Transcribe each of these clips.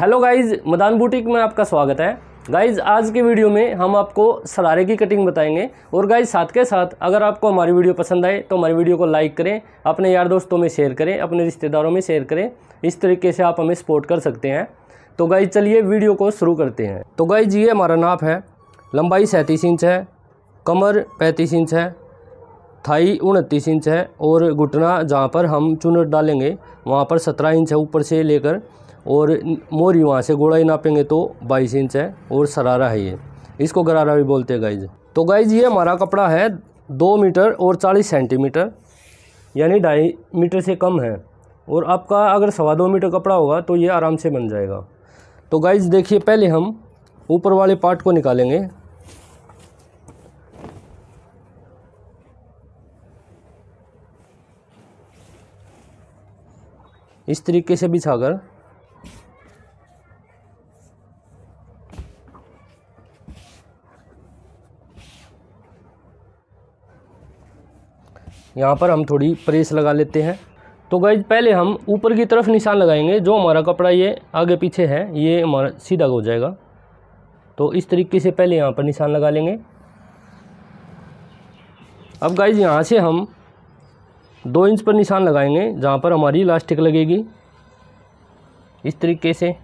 hello guys Madan boutique में आपका स्वागत है गाइज आज के वीडियो में हम आपको सरारे की कटिंग बताएंगे और गाइज साथ के साथ अगर आपको हमारी वीडियो पसंद आए तो हमारी वीडियो को लाइक करें अपने यार दोस्तों में शेयर करें अपने रिश्तेदारों में शेयर करें इस तरीके से आप हमें सपोर्ट कर सकते हैं तो गाइज चलिए वीडियो को शुरू करते हैं तो गाइज ये हमारा नाप है लंबाई सैंतीस इंच है कमर पैंतीस इंच है थाई उनतीस इंच है और घुटना जहाँ पर हम चुनट डालेंगे वहाँ पर सत्रह इंच है ऊपर से लेकर और मोरी वहाँ से गोड़ाई नापेंगे तो बाईस इंच है और सरारा है ये इसको गरारा भी बोलते हैं गाइज तो गाइज ये हमारा कपड़ा है दो मीटर और चालीस सेंटीमीटर यानी ढाई मीटर से कम है और आपका अगर सवा दो मीटर कपड़ा होगा तो ये आराम से बन जाएगा तो गाइज देखिए पहले हम ऊपर वाले पार्ट को निकालेंगे इस तरीके से बिछाकर यहाँ पर हम थोड़ी प्रेस लगा लेते हैं तो गैज पहले हम ऊपर की तरफ निशान लगाएंगे जो हमारा कपड़ा ये आगे पीछे है ये हमारा सीधा हो जाएगा तो इस तरीके से पहले यहाँ पर निशान लगा लेंगे अब गाइज यहाँ से हम दो इंच पर निशान लगाएंगे जहाँ पर हमारी इलास्टिक लगेगी इस तरीके से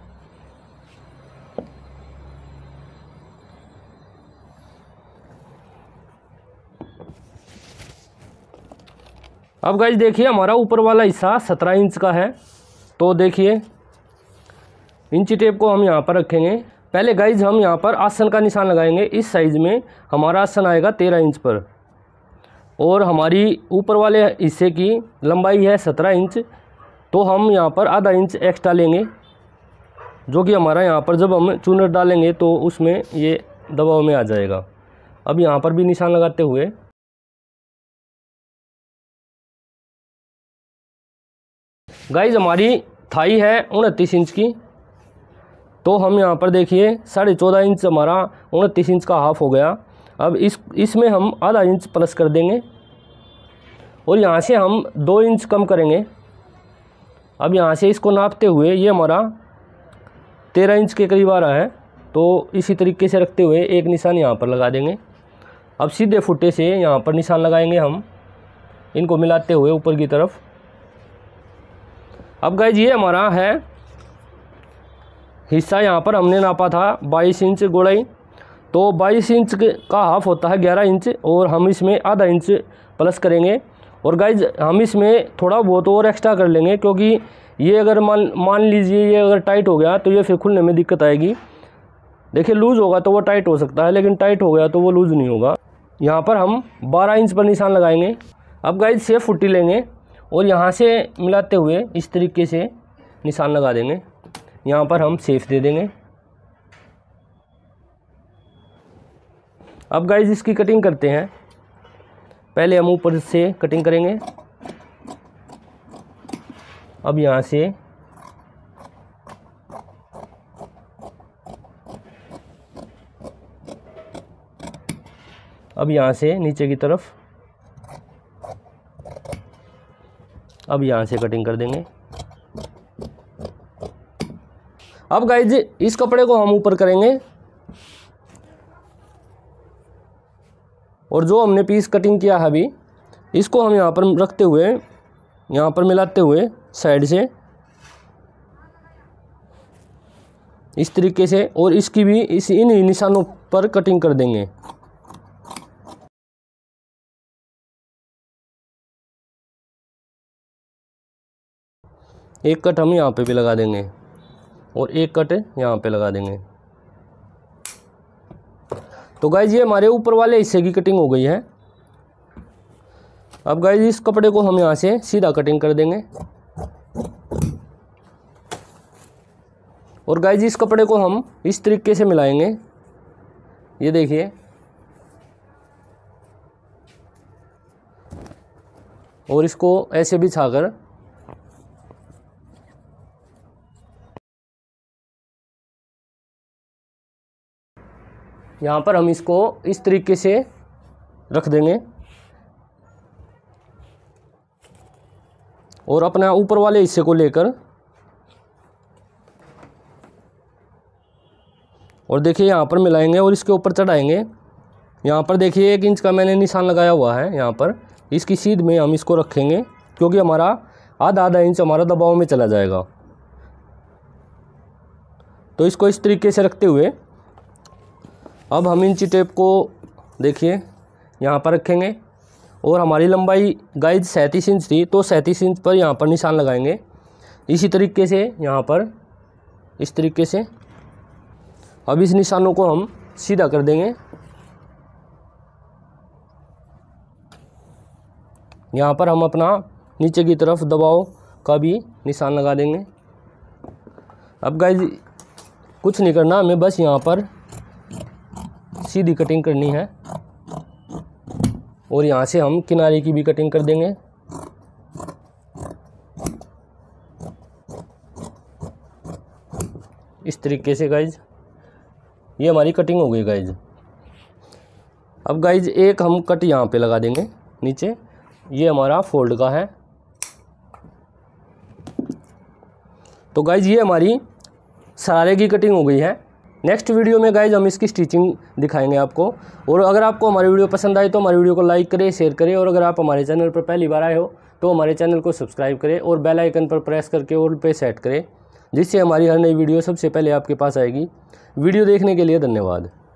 अब गाइज देखिए हमारा ऊपर वाला हिस्सा सत्रह इंच का है तो देखिए इंची टेप को हम यहाँ पर रखेंगे पहले गाइज हम यहाँ पर आसन का निशान लगाएंगे इस साइज़ में हमारा आसन आएगा तेरह इंच पर और हमारी ऊपर वाले हिस्से की लंबाई है सत्रह इंच तो हम यहाँ पर आधा इंच एक्स्ट्रा लेंगे जो कि हमारा यहाँ पर जब हम चूनर डालेंगे तो उसमें ये दबाव में आ जाएगा अब यहाँ पर भी निशान लगाते हुए गाइज हमारी थाई है उनतीस इंच की तो हम यहाँ पर देखिए साढ़े चौदह इंच हमारा उनतीस इंच का हाफ हो गया अब इस इसमें हम आधा इंच प्लस कर देंगे और यहाँ से हम दो इंच कम करेंगे अब यहाँ से इसको नापते हुए ये हमारा तेरह इंच के करीब आ रहा है तो इसी तरीके से रखते हुए एक निशान यहाँ पर लगा देंगे अब सीधे फुटे से यहाँ पर निशान लगाएंगे हम इनको मिलाते हुए ऊपर की तरफ अब गाइज ये हमारा है हिस्सा यहाँ पर हमने नापा था बाईस इंच गोड़ाई तो बाईस इंच का हाफ होता है ग्यारह इंच और हम इसमें आधा इंच प्लस करेंगे और गाइज हम इसमें थोड़ा बहुत और एक्स्ट्रा कर लेंगे क्योंकि ये अगर मान मान लीजिए ये अगर टाइट हो गया तो ये फिर खुलने में दिक्कत आएगी देखिए लूज़ होगा तो वो टाइट हो सकता है लेकिन टाइट हो गया तो वो लूज़ नहीं होगा यहाँ पर हम बारह इंच पर निशान लगाएंगे अब गाइज छः फुट्टी लेंगे और यहाँ से मिलाते हुए इस तरीके से निशान लगा देंगे यहाँ पर हम सेफ दे देंगे अब गाइज इसकी कटिंग करते हैं पहले हम ऊपर से कटिंग करेंगे अब यहाँ से अब यहाँ से नीचे की तरफ अब यहाँ से कटिंग कर देंगे अब गाइज इस कपड़े को हम ऊपर करेंगे और जो हमने पीस कटिंग किया है अभी इसको हम यहाँ पर रखते हुए यहाँ पर मिलाते हुए साइड से इस तरीके से और इसकी भी इस इन निशानों पर कटिंग कर देंगे एक कट हम यहाँ पे भी लगा देंगे और एक कट यहाँ पे लगा देंगे तो गाय ये हमारे ऊपर वाले हिस्से की कटिंग हो गई है अब गाय इस कपड़े को हम यहाँ से सीधा कटिंग कर देंगे और जी इस कपड़े को हम इस तरीके से मिलाएंगे ये देखिए और इसको ऐसे भी छाकर यहाँ पर हम इसको इस तरीके से रख देंगे और अपना ऊपर वाले हिस्से को लेकर और देखिए यहाँ पर मिलाएंगे और इसके ऊपर चढ़ाएंगे यहाँ पर देखिए एक इंच का मैंने निशान लगाया हुआ है यहाँ पर इसकी सीध में हम इसको रखेंगे क्योंकि हमारा आधा आधा इंच हमारा दबाव में चला जाएगा तो इसको इस तरीके से रखते हुए अब हम इंची टेप को देखिए यहाँ पर रखेंगे और हमारी लंबाई गाइज सैंतीस इंच थी तो सैंतीस इंच पर यहाँ पर निशान लगाएंगे इसी तरीके से यहाँ पर इस तरीके से अब इस निशानों को हम सीधा कर देंगे यहाँ पर हम अपना नीचे की तरफ दबाव का भी निशान लगा देंगे अब गाइज कुछ नहीं करना हमें बस यहाँ पर सीधी कटिंग करनी है और यहाँ से हम किनारे की भी कटिंग कर देंगे इस तरीके से गाइज ये हमारी कटिंग हो गई गाइज अब गाइज एक हम कट यहाँ पे लगा देंगे नीचे ये हमारा फोल्ड का है तो गाइज ये हमारी सारे की कटिंग हो गई है नेक्स्ट वीडियो में गाइज हम इसकी स्टिचिंग दिखाएंगे आपको और अगर आपको हमारी वीडियो पसंद आए तो हमारी वीडियो को लाइक करें शेयर करें और अगर आप हमारे चैनल पर पहली बार आए हो तो हमारे चैनल को सब्सक्राइब करें और बेल आइकन पर प्रेस करके और पे सेट करें जिससे हमारी हर नई वीडियो सबसे पहले आपके पास आएगी वीडियो देखने के लिए धन्यवाद